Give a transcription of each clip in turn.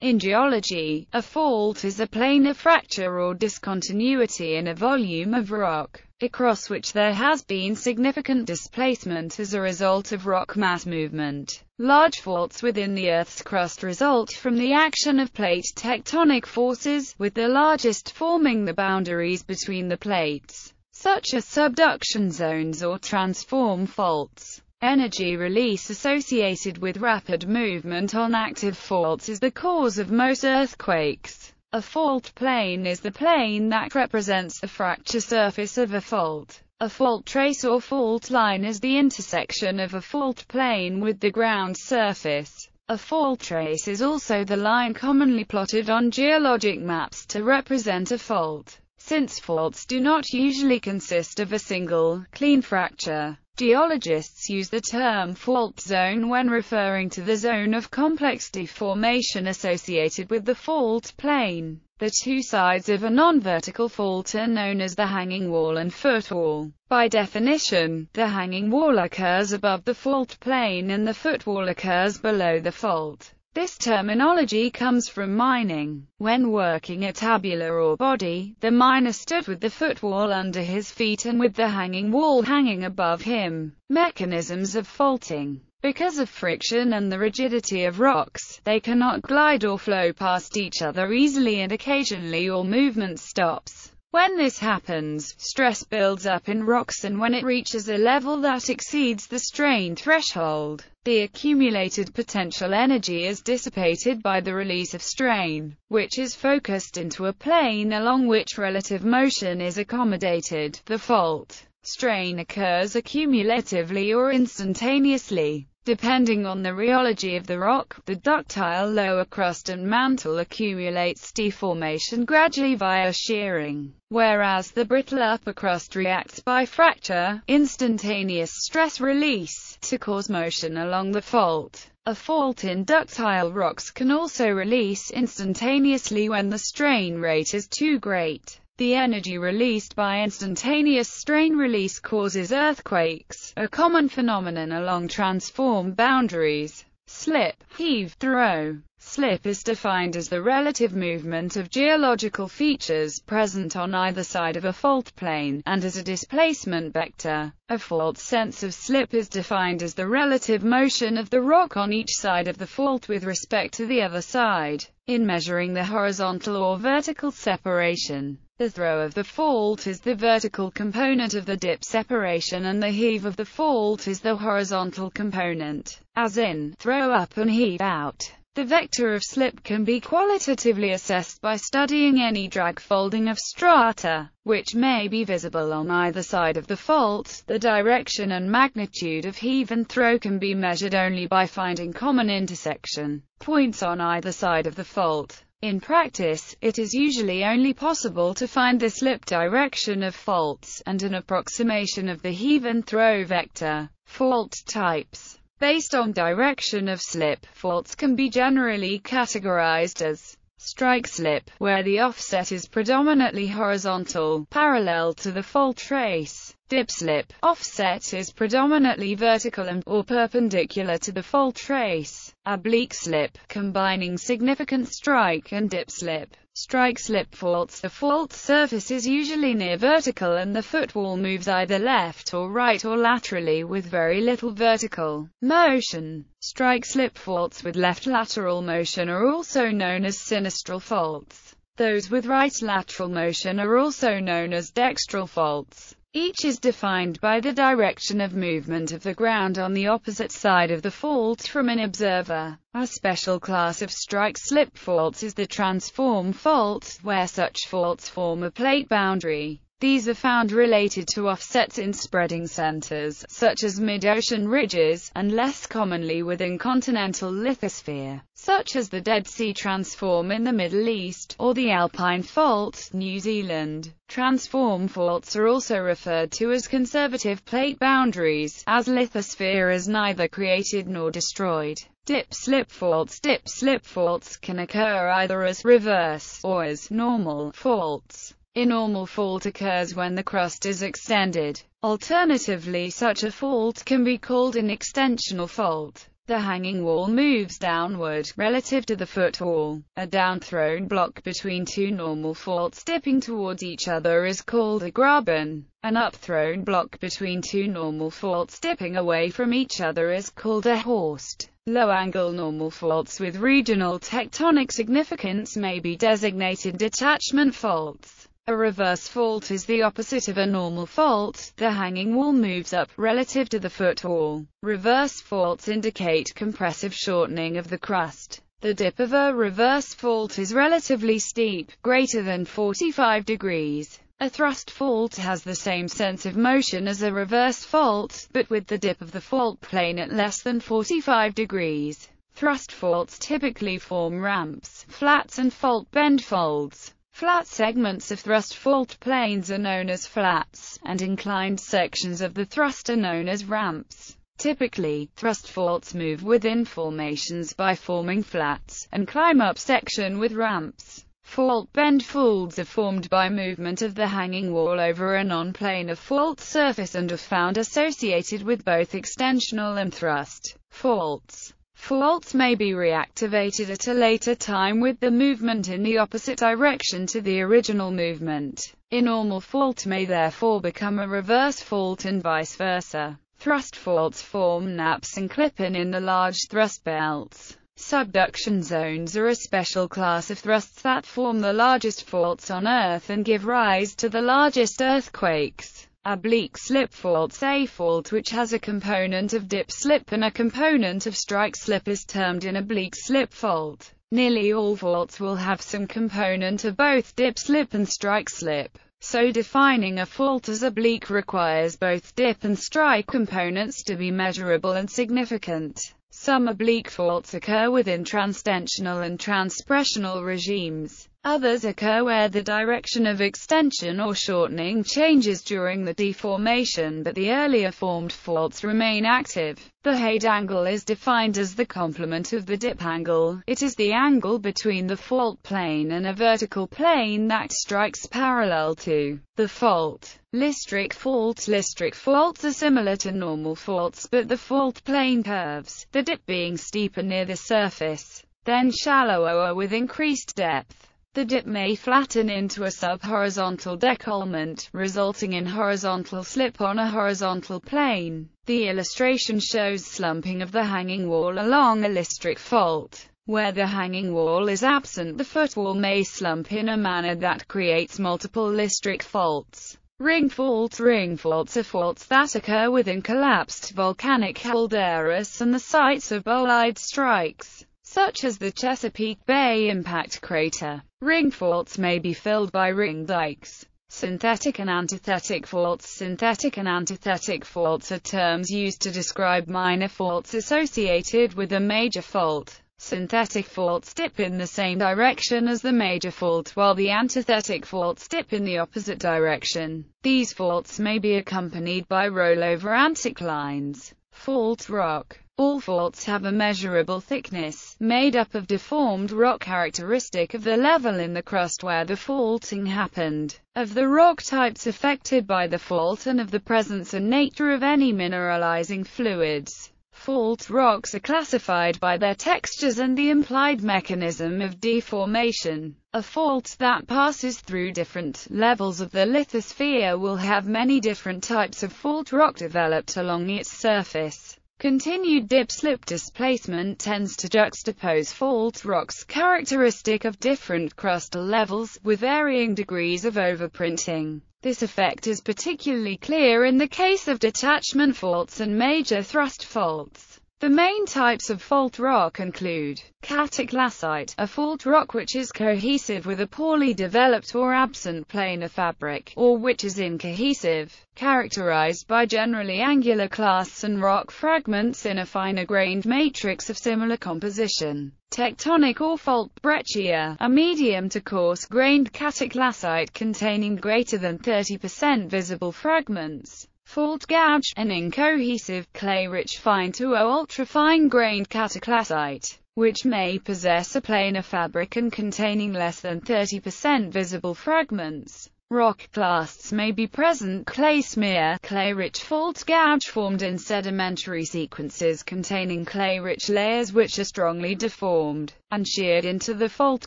In geology, a fault is a planar fracture or discontinuity in a volume of rock, across which there has been significant displacement as a result of rock mass movement. Large faults within the Earth's crust result from the action of plate tectonic forces, with the largest forming the boundaries between the plates, such as subduction zones or transform faults. Energy release associated with rapid movement on active faults is the cause of most earthquakes. A fault plane is the plane that represents the fracture surface of a fault. A fault trace or fault line is the intersection of a fault plane with the ground surface. A fault trace is also the line commonly plotted on geologic maps to represent a fault. Since faults do not usually consist of a single, clean fracture, Geologists use the term fault zone when referring to the zone of complex deformation associated with the fault plane. The two sides of a non-vertical fault are known as the hanging wall and footwall. By definition, the hanging wall occurs above the fault plane and the footwall occurs below the fault. This terminology comes from mining. When working a tabula or body, the miner stood with the footwall under his feet and with the hanging wall hanging above him. Mechanisms of faulting because of friction and the rigidity of rocks, they cannot glide or flow past each other easily and occasionally all movement stops. When this happens, stress builds up in rocks and when it reaches a level that exceeds the strain threshold, the accumulated potential energy is dissipated by the release of strain, which is focused into a plane along which relative motion is accommodated. The fault strain occurs accumulatively or instantaneously. Depending on the rheology of the rock, the ductile lower crust and mantle accumulates deformation gradually via shearing, whereas the brittle upper crust reacts by fracture, instantaneous stress release, to cause motion along the fault. A fault in ductile rocks can also release instantaneously when the strain rate is too great. The energy released by instantaneous strain release causes earthquakes, a common phenomenon along transform boundaries. Slip, heave, throw. Slip is defined as the relative movement of geological features present on either side of a fault plane, and as a displacement vector. A fault sense of slip is defined as the relative motion of the rock on each side of the fault with respect to the other side, in measuring the horizontal or vertical separation. The throw of the fault is the vertical component of the dip separation and the heave of the fault is the horizontal component, as in, throw up and heave out. The vector of slip can be qualitatively assessed by studying any drag folding of strata, which may be visible on either side of the fault. The direction and magnitude of heave and throw can be measured only by finding common intersection points on either side of the fault. In practice, it is usually only possible to find the slip direction of faults, and an approximation of the heave and throw vector. Fault types Based on direction of slip, faults can be generally categorized as strike slip, where the offset is predominantly horizontal, parallel to the fault trace, Dip slip offset is predominantly vertical and or perpendicular to the fault trace. Oblique slip, combining significant strike and dip slip. Strike slip faults The fault surface is usually near vertical and the footwall moves either left or right or laterally with very little vertical motion. Strike slip faults with left lateral motion are also known as sinistral faults. Those with right lateral motion are also known as dextral faults. Each is defined by the direction of movement of the ground on the opposite side of the fault from an observer. A special class of strike-slip faults is the transform fault, where such faults form a plate boundary. These are found related to offsets in spreading centers, such as mid-ocean ridges, and less commonly within continental lithosphere, such as the Dead Sea Transform in the Middle East, or the Alpine Fault, New Zealand. Transform faults are also referred to as conservative plate boundaries, as lithosphere is neither created nor destroyed. Dip-slip faults Dip-slip faults can occur either as reverse, or as normal, faults. A normal fault occurs when the crust is extended. Alternatively such a fault can be called an extensional fault. The hanging wall moves downward, relative to the foot wall. A downthrown block between two normal faults dipping towards each other is called a graben. An upthrown block between two normal faults dipping away from each other is called a horst. Low-angle normal faults with regional tectonic significance may be designated detachment faults. A reverse fault is the opposite of a normal fault, the hanging wall moves up, relative to the foot wall. Reverse faults indicate compressive shortening of the crust. The dip of a reverse fault is relatively steep, greater than 45 degrees. A thrust fault has the same sense of motion as a reverse fault, but with the dip of the fault plane at less than 45 degrees. Thrust faults typically form ramps, flats and fault bend folds. Flat segments of thrust fault planes are known as flats, and inclined sections of the thrust are known as ramps. Typically, thrust faults move within formations by forming flats, and climb up section with ramps. Fault bend folds are formed by movement of the hanging wall over a non-planar fault surface and are found associated with both extensional and thrust faults faults may be reactivated at a later time with the movement in the opposite direction to the original movement. A normal fault may therefore become a reverse fault and vice versa. Thrust faults form naps and clip-in in the large thrust belts. Subduction zones are a special class of thrusts that form the largest faults on Earth and give rise to the largest earthquakes. Oblique slip faults A fault which has a component of dip slip and a component of strike slip is termed an oblique slip fault. Nearly all faults will have some component of both dip slip and strike slip, so defining a fault as oblique requires both dip and strike components to be measurable and significant. Some oblique faults occur within transdensional and transpressional regimes. Others occur where the direction of extension or shortening changes during the deformation but the earlier formed faults remain active. The head angle is defined as the complement of the dip angle. It is the angle between the fault plane and a vertical plane that strikes parallel to the fault. Listric faults Listric faults are similar to normal faults but the fault plane curves, the dip being steeper near the surface, then shallower with increased depth. The dip may flatten into a sub-horizontal decollement, resulting in horizontal slip on a horizontal plane. The illustration shows slumping of the hanging wall along a listric fault. Where the hanging wall is absent the footwall may slump in a manner that creates multiple listric faults. Ring faults Ring faults are faults that occur within collapsed volcanic calderas and the sites of bolide strikes such as the Chesapeake Bay impact crater. Ring faults may be filled by ring dikes. Synthetic and antithetic faults Synthetic and antithetic faults are terms used to describe minor faults associated with a major fault. Synthetic faults dip in the same direction as the major fault while the antithetic faults dip in the opposite direction. These faults may be accompanied by rollover anticlines, fault rock, all faults have a measurable thickness, made up of deformed rock characteristic of the level in the crust where the faulting happened, of the rock types affected by the fault and of the presence and nature of any mineralizing fluids. Fault rocks are classified by their textures and the implied mechanism of deformation. A fault that passes through different levels of the lithosphere will have many different types of fault rock developed along its surface. Continued dip-slip displacement tends to juxtapose fault rocks characteristic of different crustal levels, with varying degrees of overprinting. This effect is particularly clear in the case of detachment faults and major thrust faults. The main types of fault rock include cataclasite, a fault rock which is cohesive with a poorly developed or absent planar fabric, or which is incohesive, characterized by generally angular clasts and rock fragments in a finer-grained matrix of similar composition. Tectonic or fault breccia, a medium to coarse-grained cataclasite containing greater than 30% visible fragments fault gouge, an incohesive, clay-rich fine to ultra-fine-grained cataclasite, which may possess a planar fabric and containing less than 30% visible fragments. Rock clasts may be present clay smear, clay-rich fault gouge formed in sedimentary sequences containing clay-rich layers which are strongly deformed and sheared into the fault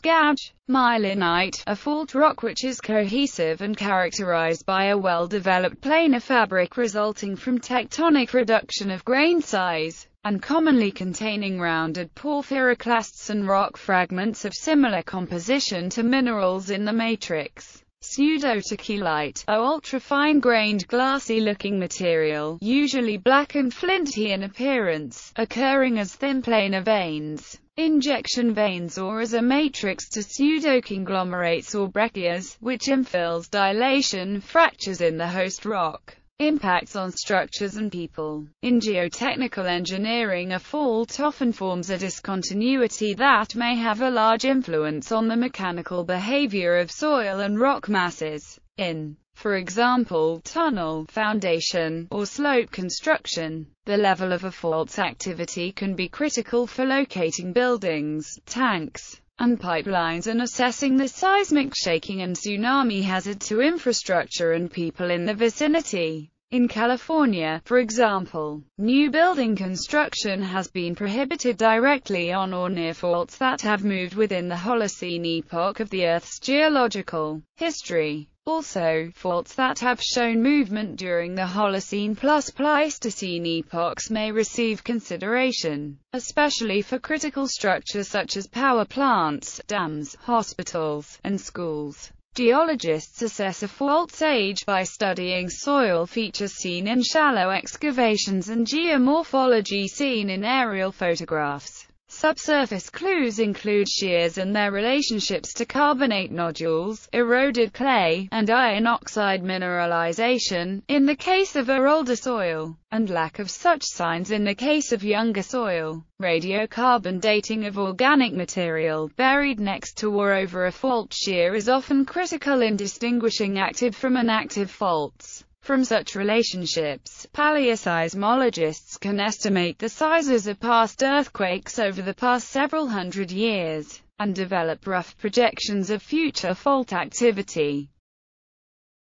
gouge. Myelinite, a fault rock which is cohesive and characterized by a well-developed planar fabric resulting from tectonic reduction of grain size and commonly containing rounded porphyroclasts and rock fragments of similar composition to minerals in the matrix pseudotequilite, a ultra-fine-grained glassy-looking material, usually black and flinty in appearance, occurring as thin planar veins, injection veins or as a matrix to pseudoconglomerates or breccias, which infills dilation fractures in the host rock impacts on structures and people. In geotechnical engineering a fault often forms a discontinuity that may have a large influence on the mechanical behavior of soil and rock masses. In for example, tunnel, foundation, or slope construction. The level of a fault's activity can be critical for locating buildings, tanks, and pipelines and assessing the seismic shaking and tsunami hazard to infrastructure and people in the vicinity. In California, for example, new building construction has been prohibited directly on or near faults that have moved within the Holocene epoch of the Earth's geological history. Also, faults that have shown movement during the Holocene plus Pleistocene epochs may receive consideration, especially for critical structures such as power plants, dams, hospitals, and schools. Geologists assess a fault's age by studying soil features seen in shallow excavations and geomorphology seen in aerial photographs. Subsurface clues include shears and their relationships to carbonate nodules, eroded clay, and iron oxide mineralization, in the case of our older soil, and lack of such signs in the case of younger soil. Radiocarbon dating of organic material buried next to or over a fault shear is often critical in distinguishing active from inactive faults. From such relationships, paleoseismologists can estimate the sizes of past earthquakes over the past several hundred years, and develop rough projections of future fault activity.